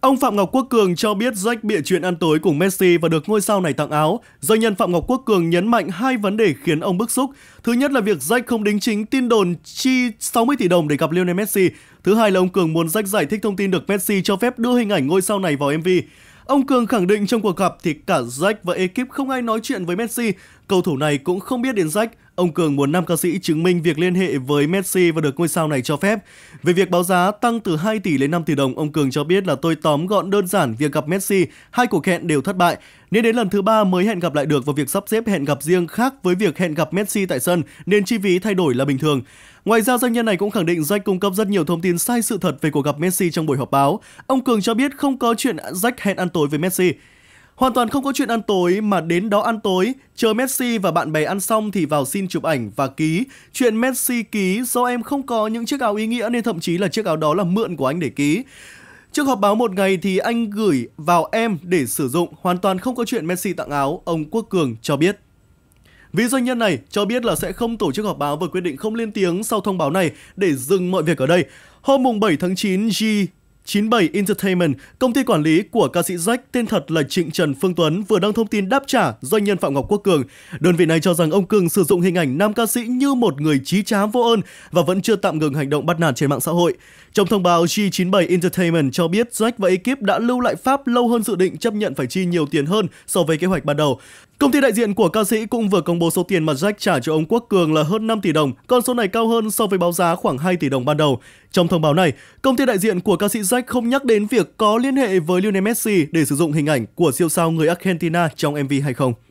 Ông Phạm Ngọc Quốc Cường cho biết Jack bịa chuyện ăn tối cùng Messi và được ngôi sao này tặng áo. Doanh nhân Phạm Ngọc Quốc Cường nhấn mạnh hai vấn đề khiến ông bức xúc. Thứ nhất là việc Jack không đính chính tin đồn chi 60 tỷ đồng để gặp Lionel Messi. Thứ hai là ông Cường muốn Jack giải thích thông tin được Messi cho phép đưa hình ảnh ngôi sao này vào MV. Ông Cường khẳng định trong cuộc gặp thì cả Jack và ekip không ai nói chuyện với Messi. Cầu thủ này cũng không biết đến Jack. Ông Cường muốn nam ca sĩ chứng minh việc liên hệ với Messi và được ngôi sao này cho phép. Về việc báo giá tăng từ 2 tỷ lên 5 tỷ đồng, ông Cường cho biết là tôi tóm gọn đơn giản việc gặp Messi, hai cuộc hẹn đều thất bại. Nên đến lần thứ ba mới hẹn gặp lại được và việc sắp xếp hẹn gặp riêng khác với việc hẹn gặp Messi tại sân nên chi phí thay đổi là bình thường. Ngoài ra, doanh nhân này cũng khẳng định Jack cung cấp rất nhiều thông tin sai sự thật về cuộc gặp Messi trong buổi họp báo. Ông Cường cho biết không có chuyện Jack hẹn ăn tối với Messi. Hoàn toàn không có chuyện ăn tối mà đến đó ăn tối, chờ Messi và bạn bè ăn xong thì vào xin chụp ảnh và ký. Chuyện Messi ký do em không có những chiếc áo ý nghĩa nên thậm chí là chiếc áo đó là mượn của anh để ký. Trước họp báo một ngày thì anh gửi vào em để sử dụng, hoàn toàn không có chuyện Messi tặng áo, ông Quốc Cường cho biết. Vì doanh nhân này cho biết là sẽ không tổ chức họp báo và quyết định không lên tiếng sau thông báo này để dừng mọi việc ở đây. Hôm mùng 7 tháng 9, G 97 Entertainment, công ty quản lý của ca sĩ Jack tên thật là Trịnh Trần Phương Tuấn vừa đăng thông tin đáp trả doanh nhân Phạm Ngọc Quốc Cường. Đơn vị này cho rằng ông Cường sử dụng hình ảnh nam ca sĩ như một người trí trám vô ơn và vẫn chưa tạm ngừng hành động bắt nạt trên mạng xã hội. Trong thông báo, G97 Entertainment cho biết Jack và ekip đã lưu lại Pháp lâu hơn dự định chấp nhận phải chi nhiều tiền hơn so với kế hoạch ban đầu. Công ty đại diện của ca sĩ cũng vừa công bố số tiền mà Jack trả cho ông Quốc Cường là hơn 5 tỷ đồng, con số này cao hơn so với báo giá khoảng 2 tỷ đồng ban đầu. Trong thông báo này, công ty đại diện của ca sĩ Jack không nhắc đến việc có liên hệ với Lionel Messi để sử dụng hình ảnh của siêu sao người Argentina trong MV hay không.